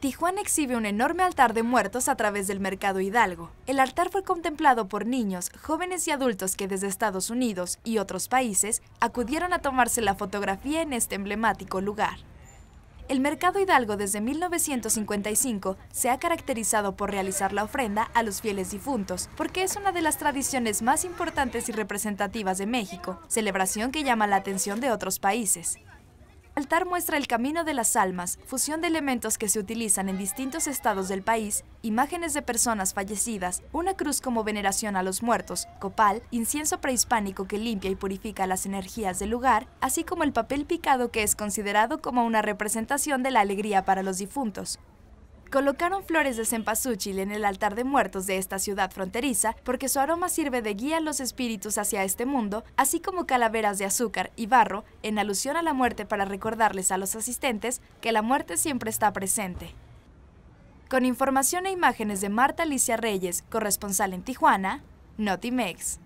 Tijuana exhibe un enorme altar de muertos a través del mercado Hidalgo. El altar fue contemplado por niños, jóvenes y adultos que desde Estados Unidos y otros países acudieron a tomarse la fotografía en este emblemático lugar. El Mercado Hidalgo desde 1955 se ha caracterizado por realizar la ofrenda a los fieles difuntos, porque es una de las tradiciones más importantes y representativas de México, celebración que llama la atención de otros países altar muestra el camino de las almas, fusión de elementos que se utilizan en distintos estados del país, imágenes de personas fallecidas, una cruz como veneración a los muertos, copal, incienso prehispánico que limpia y purifica las energías del lugar, así como el papel picado que es considerado como una representación de la alegría para los difuntos. Colocaron flores de cempasúchil en el altar de muertos de esta ciudad fronteriza porque su aroma sirve de guía a los espíritus hacia este mundo, así como calaveras de azúcar y barro en alusión a la muerte para recordarles a los asistentes que la muerte siempre está presente. Con información e imágenes de Marta Alicia Reyes, corresponsal en Tijuana, Notimex.